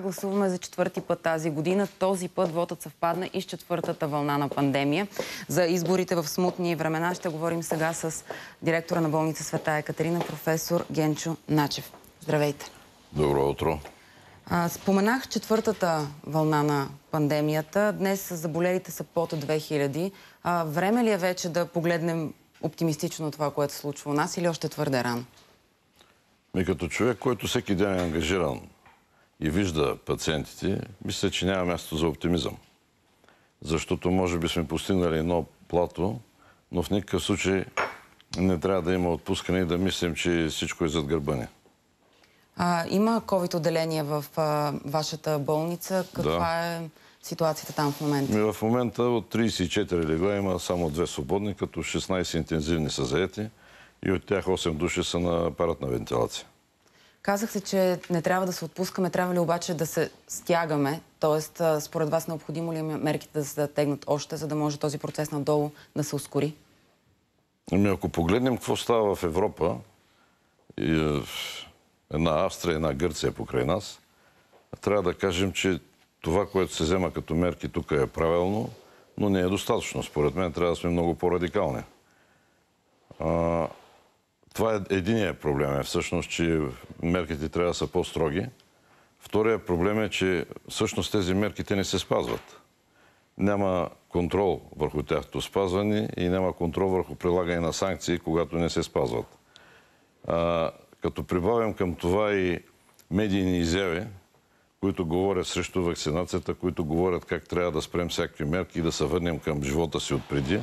Гласуваме за четвърти път тази година. Този път вотът съвпадна и с четвъртата вълна на пандемия. За изборите в смутни времена ще говорим сега с директора на болница Света Екатерина, професор Генчо Начев. Здравейте! Добро утро! Споменах четвъртата вълна на пандемията. Днес заболелите са под 2000. Време ли е вече да погледнем оптимистично това, което случва у нас или още твърде рано? Ми като човек, който всеки ден е ангажиран и вижда пациентите, мисля, че няма място за оптимизъм. Защото може би сме постигнали едно плато, но в никакъв случай не трябва да има отпускане и да мислим, че всичко е зад гърба ни. А, има COVID-отделение в а, вашата болница. Каква да. е ситуацията там в момента? Ми, в момента от 34 легла има само две свободни, като 16 интензивни са заети и от тях 8 души са на апаратна вентилация. Казахте, че не трябва да се отпускаме, трябва ли обаче да се стягаме? Тоест, според вас необходимо ли е мерките да се тегнат още, за да може този процес надолу да се ускори? Ами ако погледнем какво става в Европа, е, една Австрия, една Гърция покрай нас, трябва да кажем, че това, което се взема като мерки тук е правилно, но не е достатъчно. Според мен трябва да сме много по-радикални. Това е единият проблем е всъщност, че мерките трябва да са по-строги. Втория проблем е, че всъщност тези мерките не се спазват. Няма контрол върху тяхното спазване и няма контрол върху прилагане на санкции, когато не се спазват. А, като прибавям към това и медийни изяви, които говорят срещу вакцинацията, които говорят как трябва да спрем всякакви мерки и да се върнем към живота си от преди,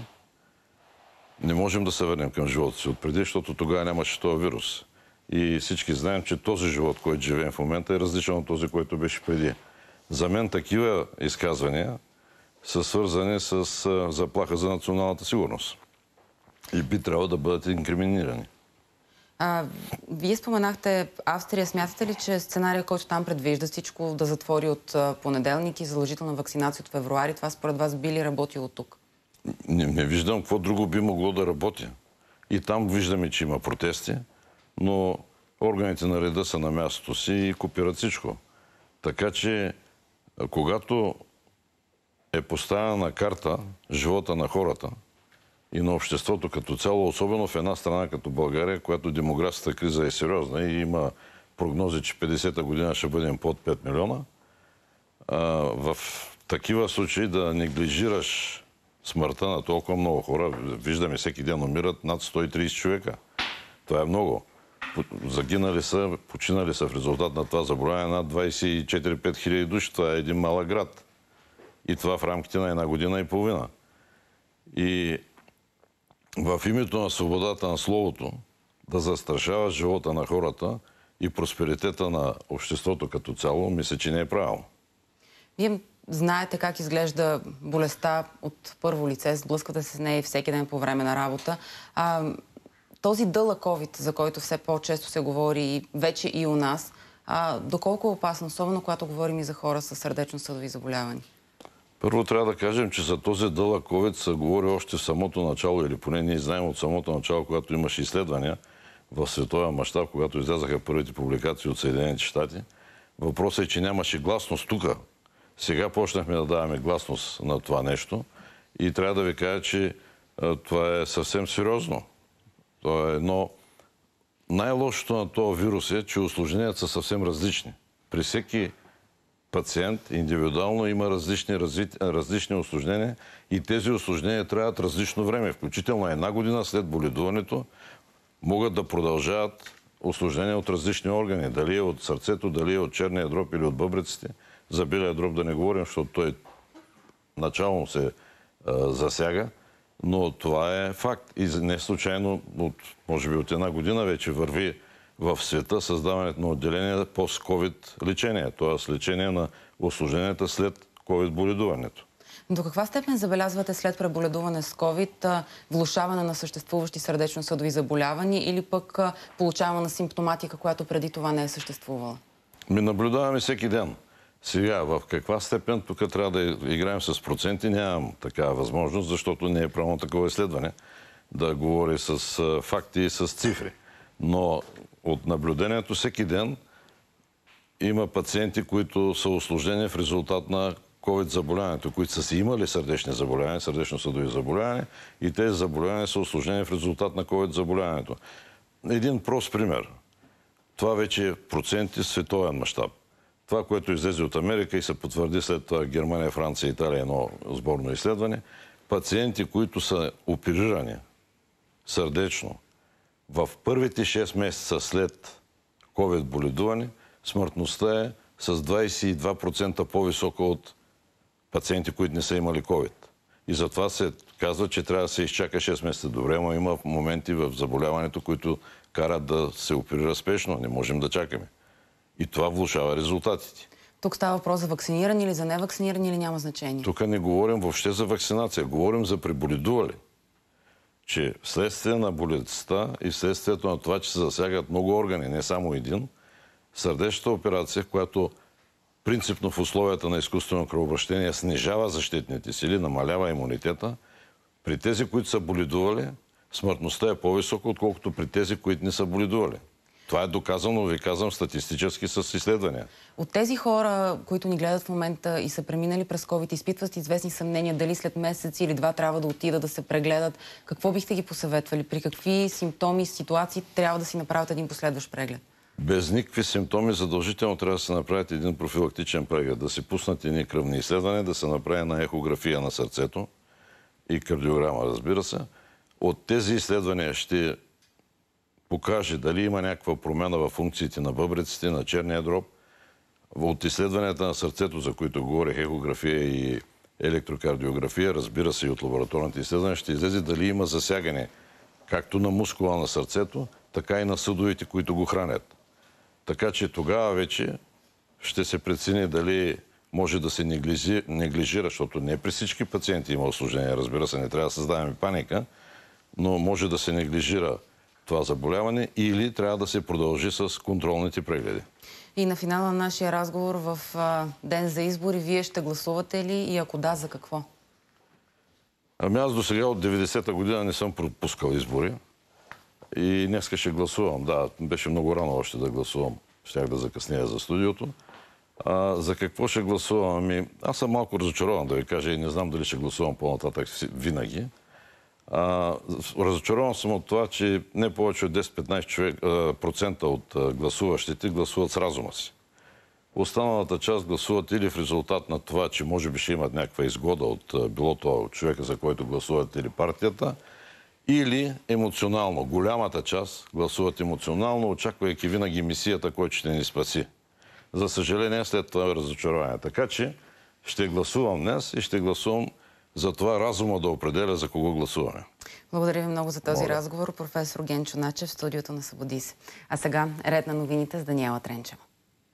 не можем да се върнем към живота си отпреди, защото тогава нямаше този вирус. И всички знаем, че този живот, който живеем в момента, е различен от този, който беше преди. За мен такива изказвания са свързани с заплаха за националната сигурност. И би трябвало да бъдат инкриминирани. А, вие споменахте Австрия. Смятате ли, че сценария, който там предвижда всичко да затвори от понеделник и заложителна вакцинация от февруари, това според вас би ли работило тук? не, не виждам какво друго би могло да работи. И там виждаме, че има протести, но органите на реда са на мястото си и копират всичко. Така че, когато е поставена на карта живота на хората и на обществото като цяло, особено в една страна като България, която демографската криза е сериозна и има прогнози, че 50-та година ще бъдем под 5 милиона, а, в такива случаи да неглижираш смъртта на толкова много хора. Виждаме всеки ден умират над 130 човека. Това е много. Загинали са, починали са в резултат на това заброя над 24-5 хиляди души. Това е един малък град. И това в рамките на една година и половина. И в името на свободата на словото, да застрашава живота на хората и просперитета на обществото като цяло, мисля, че не е правилно. Вие знаете как изглежда болестта от първо лице, сблъсквате се с нея всеки ден по време на работа. А, този дълъг COVID, за който все по-често се говори вече и у нас, а, доколко е опасно, особено когато говорим и за хора с сърдечно-съдови заболявания? Първо трябва да кажем, че за този дълъг COVID се говори още в самото начало, или поне ние знаем от самото начало, когато имаше изследвания в световен мащаб, когато излязаха първите публикации от Съединените щати. Въпросът е, че нямаше гласност тук сега почнахме да даваме гласност на това нещо и трябва да ви кажа, че това е съвсем сериозно. То е едно... Най-лошото на този вирус е, че осложненията са съвсем различни. При всеки пациент индивидуално има различни, разви... различни осложнения и тези осложнения трябват различно време, включително една година след боледуването могат да продължават осложнения от различни органи, дали е от сърцето, дали е от черния дроб или от бъбреците – за белия дроб да не говорим, защото той начално се засяга, но това е факт. И не случайно, може би от една година вече върви в света създаването на отделение пост ковид лечение, т.е. лечение на осложненията след COVID боледуването. До каква степен забелязвате след преболедуване с COVID влушаване на съществуващи сърдечно-съдови заболявания или пък получаване на симптоматика, която преди това не е съществувала? Ми наблюдаваме всеки ден. Сега, в каква степен тук трябва да играем с проценти, нямам такава възможност, защото не е правилно такова изследване да говори с факти и с цифри. Но от наблюдението всеки ден има пациенти, които са осложнени в резултат на COVID заболяването, които са си имали сърдечни заболявания, сърдечно-съдови заболявания и тези заболявания са осложнени в резултат на COVID заболяването. Един прост пример. Това вече е проценти световен мащаб. Това, което излезе от Америка и се потвърди след това Германия, Франция и Италия едно сборно изследване, пациенти, които са оперирани сърдечно в първите 6 месеца след COVID боледуване, смъртността е с 22% по-висока от пациенти, които не са имали COVID. И затова се казва, че трябва да се изчака 6 месеца. Добре, но има моменти в заболяването, които карат да се оперира спешно. Не можем да чакаме. И това влушава резултатите. Тук става въпрос за вакцинирани или за невакцинирани или няма значение? Тук не говорим въобще за вакцинация, говорим за приболедували, Че вследствие на болестта и вследствието на това, че се засягат много органи, не само един, сърдечната операция, която принципно в условията на изкуствено кръвообращение снижава защитните сили, намалява имунитета, при тези, които са боледували, смъртността е по-висока, отколкото при тези, които не са болидували. Това е доказано, ви казвам, статистически с изследвания. От тези хора, които ни гледат в момента и са преминали през COVID, изпитват известни съмнения дали след месец или два трябва да отидат да се прегледат, какво бихте ги посъветвали? При какви симптоми, ситуации трябва да си направят един последващ преглед? Без никакви симптоми задължително трябва да се направят един профилактичен преглед. Да се пуснат едни кръвни изследвания, да се направи на ехография на сърцето и кардиограма, разбира се. От тези изследвания ще покаже дали има някаква промяна в функциите на бъбреците, на черния дроб. От изследванията на сърцето, за които говорих, ехография и електрокардиография, разбира се и от лабораторните изследвания, ще излезе дали има засягане както на мускула на сърцето, така и на съдовете, които го хранят. Така че тогава вече ще се прецени дали може да се неглижи, неглижира, защото не при всички пациенти има осложнение, разбира се, не трябва да създаваме паника, но може да се неглижира това заболяване или трябва да се продължи с контролните прегледи. И на финала на нашия разговор в ден за избори, вие ще гласувате ли и ако да, за какво? Ами аз до сега от 90-та година не съм пропускал избори. И днеска ще гласувам. Да, беше много рано още да гласувам. Щях да закъснея за студиото. А, за какво ще гласувам? Ами, аз съм малко разочарован да ви кажа и не знам дали ще гласувам по-нататък винаги разочарован съм от това, че не повече от 10-15% от гласуващите гласуват с разума си. Останалата част гласуват или в резултат на това, че може би ще имат някаква изгода от билото, от човека, за който гласуват или партията, или емоционално. Голямата част гласуват емоционално, очаквайки винаги мисията, който ще ни спаси. За съжаление, след това е разочарование. Така че ще гласувам днес и ще гласувам за това разума да определя за кого гласуваме. Благодаря ви много за този Моля. разговор, професор Генчо Начев, в студиото на Свободи се. А сега ред на новините с Даниела Тренчева.